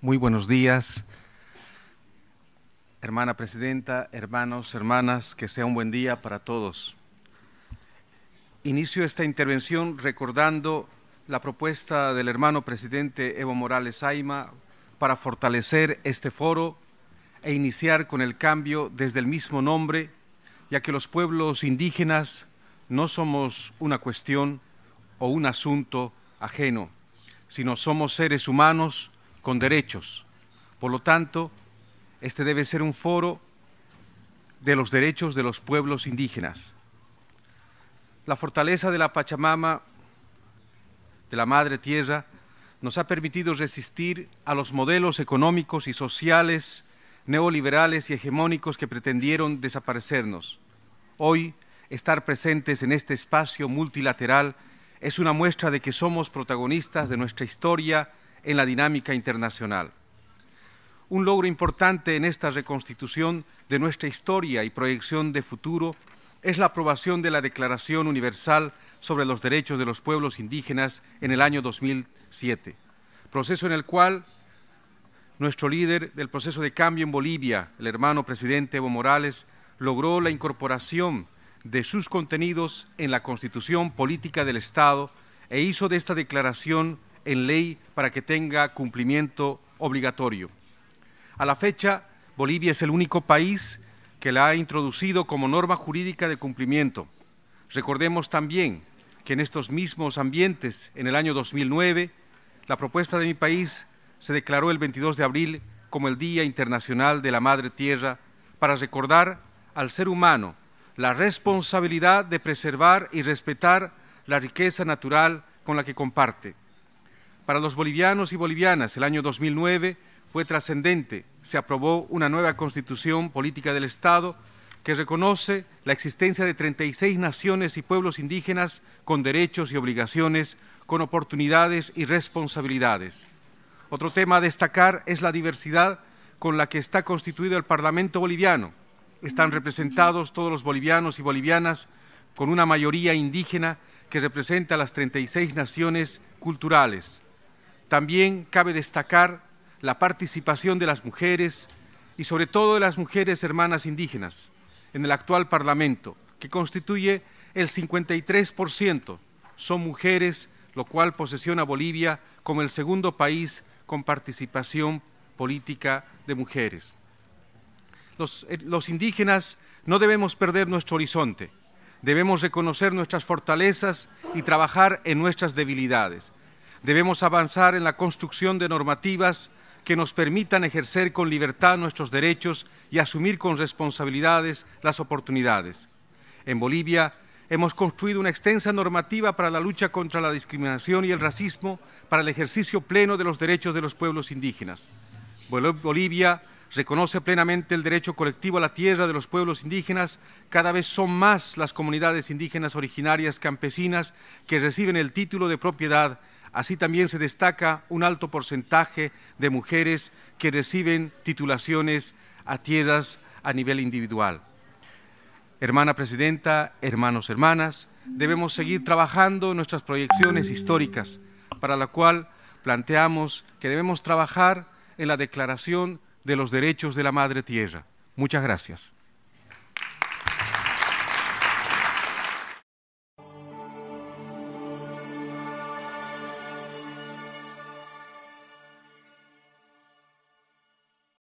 Muy buenos días, hermana presidenta, hermanos, hermanas, que sea un buen día para todos. Inicio esta intervención recordando la propuesta del hermano presidente Evo Morales Aima para fortalecer este foro e iniciar con el cambio desde el mismo nombre, ya que los pueblos indígenas no somos una cuestión o un asunto ajeno, sino somos seres humanos con derechos. Por lo tanto, este debe ser un foro de los derechos de los pueblos indígenas. La fortaleza de la Pachamama, de la Madre Tierra, nos ha permitido resistir a los modelos económicos y sociales neoliberales y hegemónicos que pretendieron desaparecernos. Hoy, estar presentes en este espacio multilateral es una muestra de que somos protagonistas de nuestra historia en la dinámica internacional. Un logro importante en esta reconstitución de nuestra historia y proyección de futuro es la aprobación de la Declaración Universal sobre los Derechos de los Pueblos Indígenas en el año 2007, proceso en el cual nuestro líder del proceso de cambio en Bolivia, el hermano presidente Evo Morales, logró la incorporación de sus contenidos en la Constitución Política del Estado e hizo de esta declaración en ley para que tenga cumplimiento obligatorio. A la fecha, Bolivia es el único país que la ha introducido como norma jurídica de cumplimiento. Recordemos también que en estos mismos ambientes, en el año 2009, la propuesta de mi país se declaró el 22 de abril como el Día Internacional de la Madre Tierra para recordar al ser humano la responsabilidad de preservar y respetar la riqueza natural con la que comparte. Para los bolivianos y bolivianas, el año 2009 fue trascendente. Se aprobó una nueva constitución política del Estado que reconoce la existencia de 36 naciones y pueblos indígenas con derechos y obligaciones, con oportunidades y responsabilidades. Otro tema a destacar es la diversidad con la que está constituido el Parlamento boliviano. Están representados todos los bolivianos y bolivianas con una mayoría indígena que representa a las 36 naciones culturales. También cabe destacar la participación de las mujeres y sobre todo de las mujeres hermanas indígenas en el actual Parlamento, que constituye el 53%. Son mujeres, lo cual posesiona a Bolivia como el segundo país con participación política de mujeres. Eh, los indígenas no debemos perder nuestro horizonte, debemos reconocer nuestras fortalezas y trabajar en nuestras debilidades Debemos avanzar en la construcción de normativas que nos permitan ejercer con libertad nuestros derechos y asumir con responsabilidades las oportunidades. En Bolivia hemos construido una extensa normativa para la lucha contra la discriminación y el racismo, para el ejercicio pleno de los derechos de los pueblos indígenas. Bolivia reconoce plenamente el derecho colectivo a la tierra de los pueblos indígenas, cada vez son más las comunidades indígenas originarias campesinas que reciben el título de propiedad Así también se destaca un alto porcentaje de mujeres que reciben titulaciones a tierras a nivel individual. Hermana presidenta, hermanos, hermanas, debemos seguir trabajando nuestras proyecciones históricas, para la cual planteamos que debemos trabajar en la Declaración de los Derechos de la Madre Tierra. Muchas gracias.